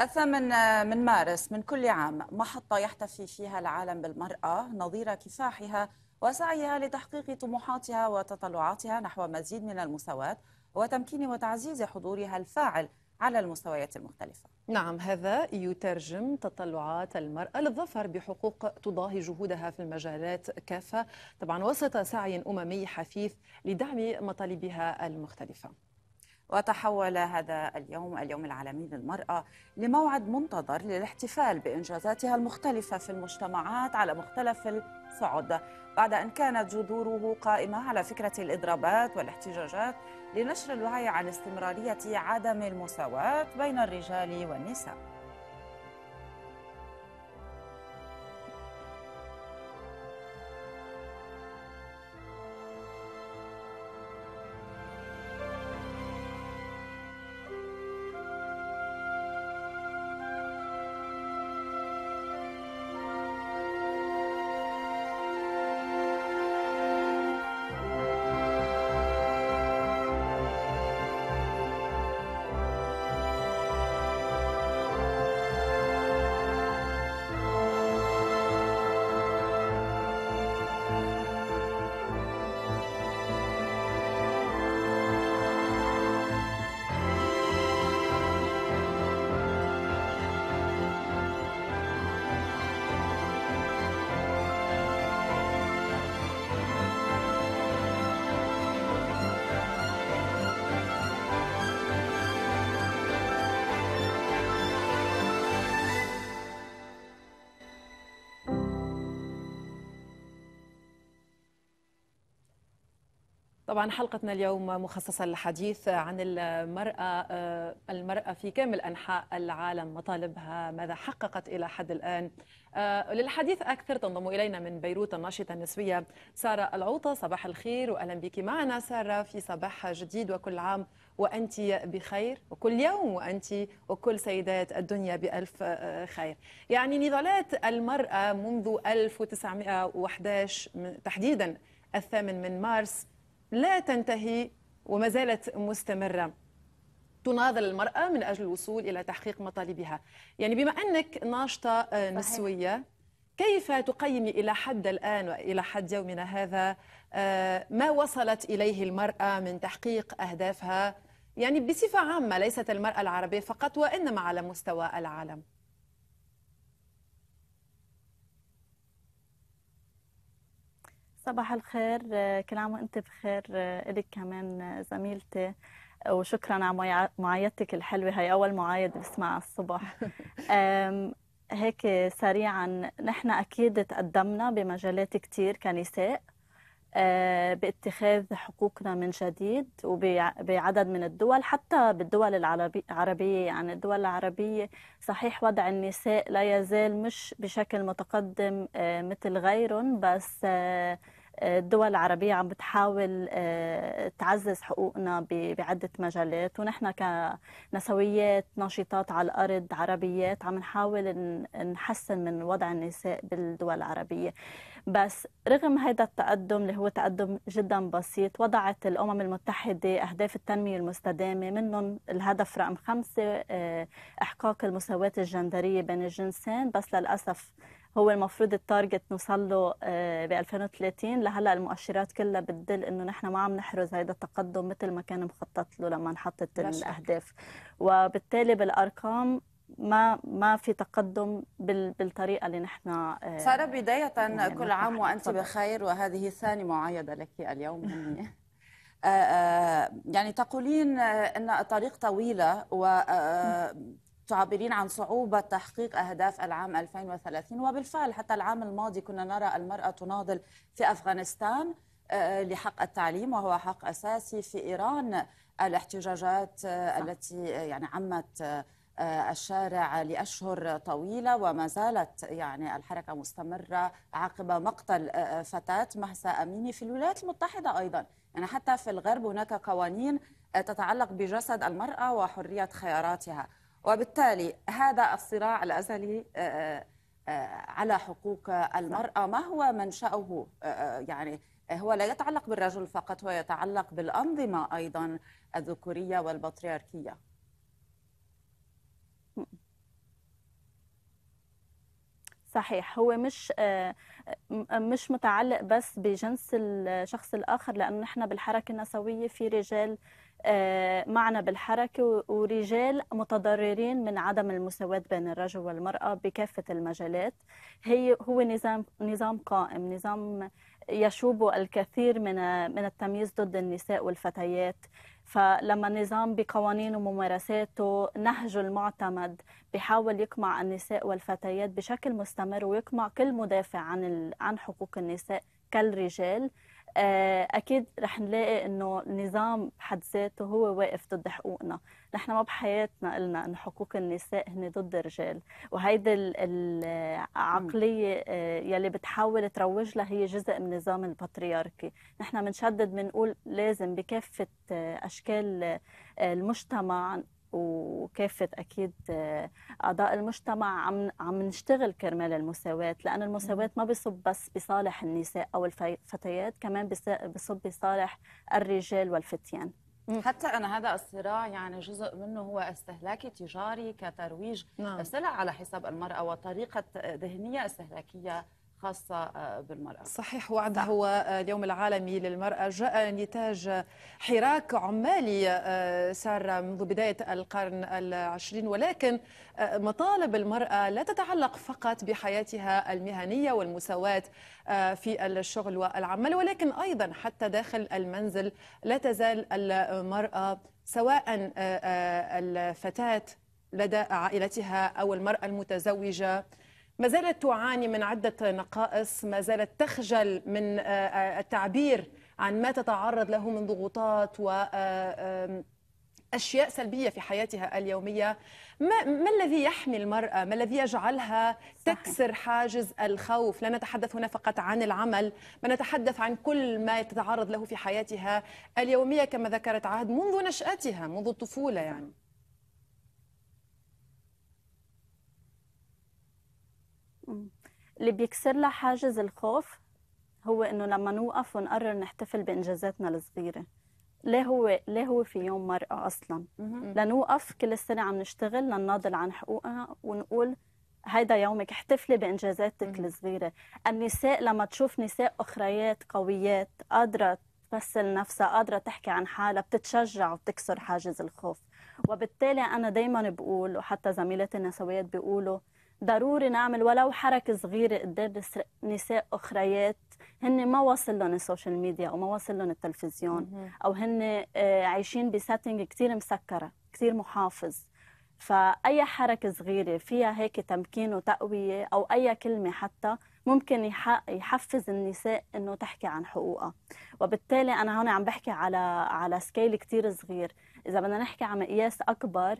الثامن من مارس من كل عام محطة يحتفي فيها العالم بالمرأة نظير كفاحها وسعيها لتحقيق طموحاتها وتطلعاتها نحو مزيد من المساواة وتمكين وتعزيز حضورها الفاعل على المستويات المختلفة نعم هذا يترجم تطلعات المرأة للظفر بحقوق تضاهي جهودها في المجالات كافة طبعا وسط سعي أممي حثيث لدعم مطالبها المختلفة وتحول هذا اليوم اليوم العالمي للمرأة لموعد منتظر للاحتفال بإنجازاتها المختلفة في المجتمعات على مختلف الصعد بعد أن كانت جذوره قائمة على فكرة الإضرابات والاحتجاجات لنشر الوعي عن استمرارية عدم المساواة بين الرجال والنساء طبعا حلقتنا اليوم مخصصة للحديث عن المرأة آه، المرأة في كامل أنحاء العالم مطالبها ماذا حققت إلى حد الآن آه، للحديث أكثر تنضم إلينا من بيروت الناشطة النسوية سارة العوطة صباح الخير وأهلا بك معنا سارة في صباح جديد وكل عام وأنت بخير وكل يوم وأنت وكل سيدات الدنيا بألف آه، خير يعني نضالات المرأة منذ 1911 تحديدا الثامن من مارس لا تنتهي وما زالت مستمرة تناضل المرأة من أجل الوصول إلى تحقيق مطالبها يعني بما أنك ناشطة آه، نسوية كيف تقيمي إلى حد الآن وإلى حد يومنا هذا آه، ما وصلت إليه المرأة من تحقيق أهدافها يعني بصفة عامة ليست المرأة العربية فقط وإنما على مستوى العالم صباح الخير كل عام وانت بخير الك كمان زميلتي وشكرا على معايدتك الحلوه هي اول معايد بسمعها الصبح هيك سريعا نحن اكيد تقدمنا بمجالات كثير كنساء باتخاذ حقوقنا من جديد وبعدد من الدول حتى بالدول العربية يعني الدول العربية صحيح وضع النساء لا يزال مش بشكل متقدم مثل غيرهم بس الدول العربية عم بتحاول آه، تعزز حقوقنا بعدة مجالات ونحن كنسويات ناشطات على الأرض عربيات عم نحاول نحسن من وضع النساء بالدول العربية بس رغم هذا التقدم اللي هو تقدم جدا بسيط وضعت الأمم المتحدة أهداف التنمية المستدامة منهم الهدف رقم خمسة آه، إحقاق المساواة الجندرية بين الجنسين بس للأسف هو المفروض التارجت نوصل له آه، ب 2030 لهلا المؤشرات كلها بتدل انه نحن ما عم نحرز هذا التقدم مثل ما كان مخطط له لما انحطت الاهداف وبالتالي بالارقام ما ما في تقدم بالطريقه اللي نحن آه، ساره بدايه يعني كل عام وانت بخير وهذه ثاني معايده لك اليوم آه، يعني تقولين ان الطريق طويله و تعبرين عن صعوبة تحقيق أهداف العام 2030 وبالفعل حتى العام الماضي كنا نرى المرأة تناضل في أفغانستان آه، لحق التعليم وهو حق أساسي في إيران الاحتجاجات آه، التي آه، يعني عمت الشارع لأشهر طويلة وما زالت يعني الحركة مستمرة عقب مقتل فتاة مهسا أميني في الولايات المتحدة أيضا يعني حتى في الغرب هناك قوانين تتعلق بجسد المرأة وحرية خياراتها وبالتالي هذا الصراع الأزلي آه، آه، آه، على حقوق المرأة ما هو منشأه يعني هو لا يتعلق بالرجل فقط هو يتعلق بالأنظمة أيضا الذكورية والبطريركية صحيح هو مش آه، مش متعلق بس بجنس الشخص الاخر لانه نحن بالحركه النسويه في رجال آه، معنا بالحركه ورجال متضررين من عدم المساواه بين الرجل والمراه بكافه المجالات هي هو نظام نظام قائم نظام يشوب الكثير من من التمييز ضد النساء والفتيات فلما النظام بقوانينه وممارساته نهجه المعتمد بحاول يقمع النساء والفتيات بشكل مستمر ويقمع كل مدافع عن ال... عن حقوق النساء كالرجال آه، اكيد رح نلاقي انه النظام بحد ذاته هو واقف ضد حقوقنا نحن ما بحياتنا قلنا أن حقوق النساء هن ضد الرجال وهيدي العقلية آه، يلي بتحاول تروج لها هي جزء من نظام البطريركي نحن بنشدد بنقول لازم بكافة آه، أشكال آه، المجتمع وكافة أكيد أعضاء المجتمع عم عم نشتغل كرمال المساواة لأن المساواة ما بصب بس بصالح النساء أو الفتيات كمان بصب بصالح الرجال والفتيان حتى أنا هذا الصراع يعني جزء منه هو استهلاكي تجاري كترويج نعم. سلع على حساب المرأة وطريقة ذهنية استهلاكية خاصة آه، بالمرأة صحيح وعد هو آه، اليوم العالمي للمرأة جاء نتاج آه، حراك عمالي سار منذ بداية القرن العشرين ولكن مطالب المرأة لا تتعلق فقط بحياتها المهنية والمساواة في الشغل والعمل ولكن أيضا حتى داخل المنزل لا تزال المرأة سواء الفتاة لدى عائلتها أو المرأة المتزوجة ما زالت تعاني من عدة نقائص ما زالت تخجل من آه، آه، التعبير عن ما تتعرض له من ضغوطات و آه، أشياء سلبية في حياتها اليومية ما, ما الذي يحمي المرأة؟ ما الذي يجعلها صحيح. تكسر حاجز الخوف؟ لا نتحدث هنا فقط عن العمل بل نتحدث عن كل ما تتعرض له في حياتها اليومية كما ذكرت عهد منذ نشأتها منذ الطفولة يعني اللي بيكسر لها حاجز الخوف هو انه لما نوقف ونقرر نحتفل بانجازاتنا الصغيره ليه هو ليه هو في يوم مرأة أصلا لنوقف كل السنه عم نشتغل لنناضل عن حقوقها ونقول هيدا يومك احتفلي بإنجازاتك الصغيرة النساء لما تشوف نساء أخريات قويات قادرة تمثل نفسها قادرة تحكي عن حالها بتتشجع وبتكسر حاجز الخوف وبالتالي أنا دايما بقول وحتى زميلاتي النسويات بيقولوا ضروري نعمل ولو حركة صغيرة قدام نساء أخريات هن ما واصل لهم السوشيال ميديا أو ما واصل لهم التلفزيون أو هن آه، عايشين بسيتنج كتير مسكرة كتير محافظ فأي حركة صغيرة فيها هيك تمكين وتقوية أو أي كلمة حتى ممكن يحفز النساء إنه تحكي عن حقوقها وبالتالي أنا هون عم بحكي على على سكيل كتير صغير إذا بدنا نحكي عن مقياس أكبر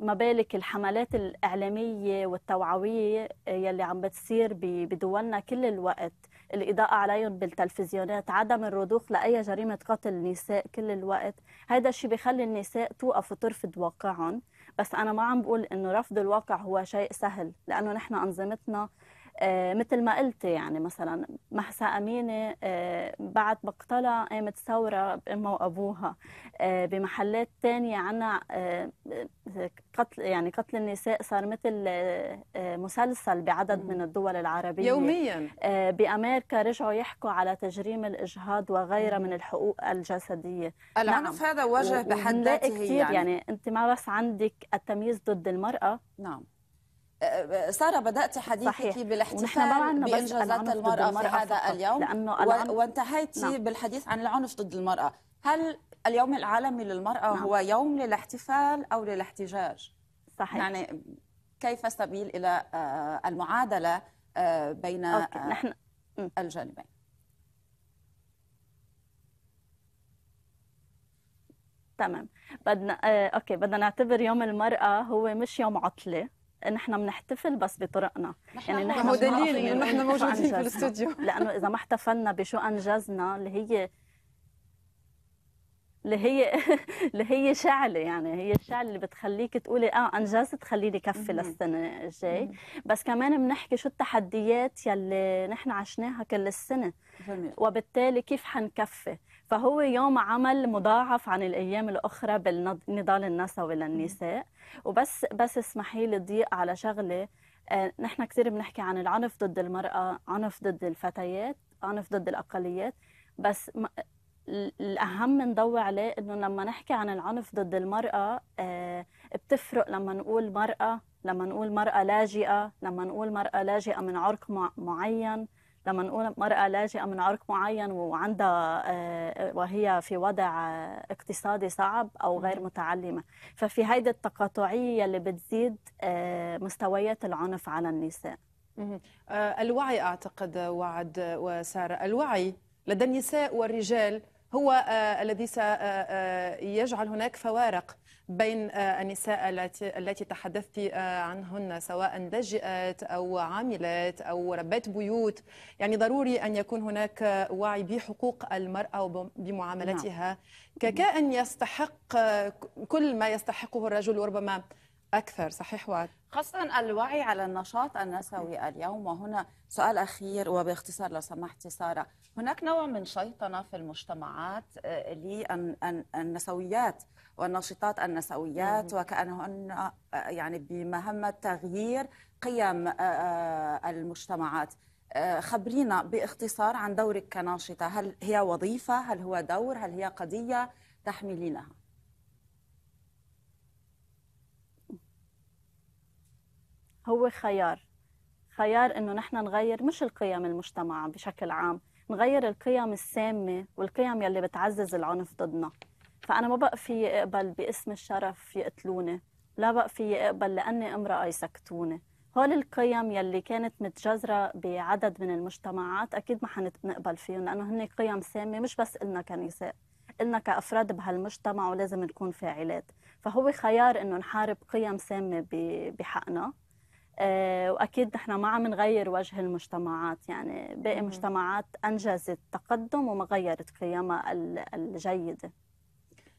ما بالك الحملات الإعلامية والتوعوية آه، يلي عم بتصير بدولنا كل الوقت الإضاءة عليهم بالتلفزيونات عدم الرضوخ لأي جريمة قتل النساء كل الوقت هذا الشيء بخلي النساء توقف وترفض واقعهم بس أنا ما عم بقول إنه رفض الواقع هو شيء سهل لأنه نحن أنظمتنا آه، مثل ما قلت يعني مثلا محسا أمينة آه، بعد بقتلة قامت ثورة بأمها وأبوها آه، بمحلات تانية عنا قتل يعني قتل النساء صار مثل مسلسل بعدد من الدول العربية يوميا بأمريكا رجعوا يحكوا على تجريم الإجهاض وغيرها من الحقوق الجسديه العنف نعم. هذا وجه بحد ذاته يعني. يعني أنت ما بس عندك التمييز ضد المرأة نعم سارة بدأت حديثك صحيح. بالاحتفال بإنجازات المرأة في هذا فقط. اليوم لأنه وانتهيت نعم. بالحديث عن العنف ضد المرأة هل اليوم العالمي للمرأة نعم. هو يوم للاحتفال أو للاحتجاج؟ صحيح يعني كيف السبيل إلى آه، المعادلة آه، بين آه، أوكي. نحن... الجانبين تمام بدنا اوكي بدنا نعتبر يوم المرأة هو مش يوم عطلة نحن بنحتفل بس بطرقنا يعني نحن مدللين نحن موجودين بالاستوديو لانه اذا ما احتفلنا بشو انجزنا اللي هي اللي هي اللي هي شعله يعني هي الشعله اللي بتخليك تقولي اه انجزت خليني كفي للسنه الجاي بس كمان بنحكي شو التحديات يلي نحن عشناها كل السنه جميل. وبالتالي كيف حنكفي فهو يوم عمل مضاعف عن الايام الاخرى بالنضال النسوي للنساء وبس بس اسمحي لي ضيق على شغله آه، نحن كثير بنحكي عن العنف ضد المراه عنف ضد الفتيات عنف ضد الاقليات بس الأهم نضوي عليه إنه لما نحكي عن العنف ضد المرأة آه، بتفرق لما نقول مرأة لما نقول مرأة لاجئة لما نقول مرأة لاجئة من عرق معين لما نقول مرأة لاجئة من عرق معين وعندها آه، وهي في وضع اقتصادي صعب أو غير متعلمة ففي هيدي التقاطعية اللي بتزيد آه، مستويات العنف على النساء آه، الوعي أعتقد وعد وسارة الوعي لدى النساء والرجال هو آه، الذي سيجعل آه، آه، هناك فوارق بين النساء التي تحدثت عنهن سواء لاجئات او عاملات او ربات بيوت يعني ضروري ان يكون هناك وعي بحقوق المراه وبمعاملتها نعم. ككائن يستحق كل ما يستحقه الرجل وربما اكثر صحيح وعد خاصة الوعي على النشاط النسوي اليوم وهنا سؤال أخير وباختصار لو سمحت سارة هناك نوع من شيطنة في المجتمعات آه، للنسويات والناشطات النسويات وكأنهن آه، يعني بمهمة تغيير قيم آه، المجتمعات خبرينا باختصار عن دورك كناشطة هل هي وظيفة هل هو دور هل هي قضية تحملينها هو خيار خيار انه نحن نغير مش القيم المجتمع بشكل عام نغير القيم السامة والقيم يلي بتعزز العنف ضدنا فأنا ما بقى في أقبل باسم الشرف يقتلوني لا بقى في أقبل لأني امرأة يسكتوني هول القيم يلي كانت متجذرة بعدد من المجتمعات أكيد ما حنقبل فيهم لأنه هن قيم سامة مش بس إلنا كنساء إلنا كأفراد بهالمجتمع ولازم نكون فاعلات فهو خيار إنه نحارب قيم سامة بحقنا آه، واكيد نحن ما عم نغير وجه المجتمعات يعني باقي مجتمعات انجزت تقدم وما غيرت قيمها الجيده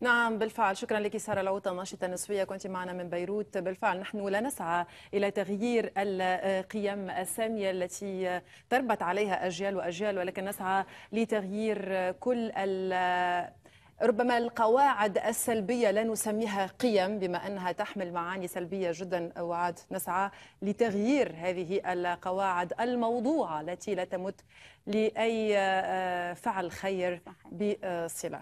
نعم بالفعل شكرا لك سارة العوطة ناشطة نسوية كنت معنا من بيروت بالفعل نحن لا نسعى إلى تغيير القيم السامية التي تربت عليها أجيال وأجيال ولكن نسعى لتغيير كل ربما القواعد السلبية لا نسميها قيم بما أنها تحمل معاني سلبية جدا وعاد نسعى لتغيير هذه القواعد الموضوعة التي لا تمت لأي آه، فعل خير بصلة